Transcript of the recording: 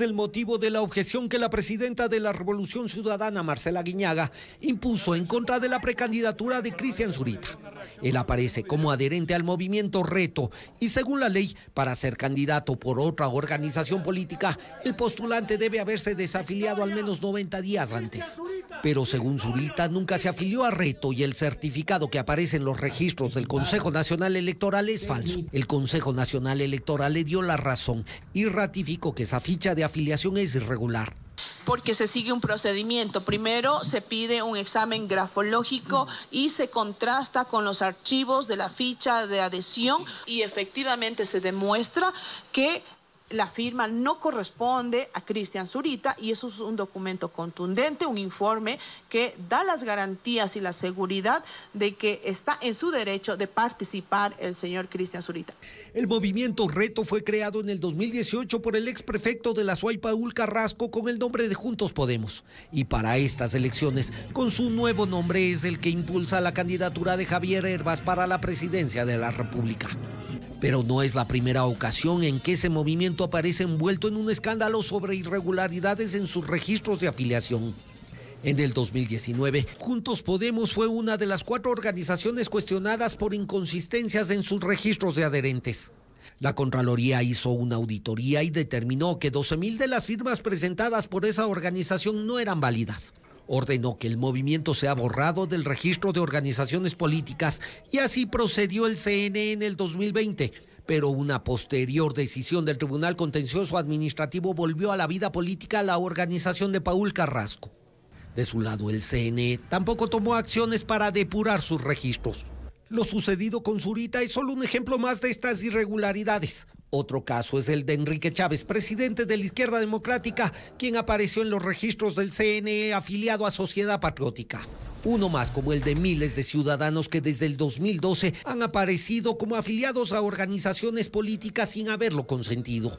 el motivo de la objeción que la presidenta de la Revolución Ciudadana, Marcela Guiñaga, impuso en contra de la precandidatura de Cristian Zurita. Él aparece como adherente al movimiento Reto y según la ley, para ser candidato por otra organización política, el postulante debe haberse desafiliado al menos 90 días antes. Pero según Zurita, nunca se afilió a Reto y el certificado que aparece en los registros del Consejo Nacional Electoral es falso. El Consejo Nacional Electoral le dio la razón y ratificó que esa ficha de afiliación es irregular porque se sigue un procedimiento. Primero se pide un examen grafológico y se contrasta con los archivos de la ficha de adhesión y efectivamente se demuestra que la firma no corresponde a Cristian Zurita y eso es un documento contundente, un informe que da las garantías y la seguridad de que está en su derecho de participar el señor Cristian Zurita. El movimiento Reto fue creado en el 2018 por el ex prefecto de la SUAY, Paul Carrasco, con el nombre de Juntos Podemos. Y para estas elecciones, con su nuevo nombre, es el que impulsa la candidatura de Javier Herbas para la presidencia de la República. Pero no es la primera ocasión en que ese movimiento aparece envuelto en un escándalo sobre irregularidades en sus registros de afiliación. En el 2019, Juntos Podemos fue una de las cuatro organizaciones cuestionadas por inconsistencias en sus registros de adherentes. La Contraloría hizo una auditoría y determinó que 12.000 de las firmas presentadas por esa organización no eran válidas ordenó que el movimiento sea borrado del registro de organizaciones políticas y así procedió el CNE en el 2020 pero una posterior decisión del Tribunal Contencioso Administrativo volvió a la vida política a la organización de Paul Carrasco. De su lado, el CNE tampoco tomó acciones para depurar sus registros. Lo sucedido con Zurita es solo un ejemplo más de estas irregularidades. Otro caso es el de Enrique Chávez, presidente de la Izquierda Democrática, quien apareció en los registros del CNE afiliado a Sociedad Patriótica. Uno más como el de miles de ciudadanos que desde el 2012 han aparecido como afiliados a organizaciones políticas sin haberlo consentido.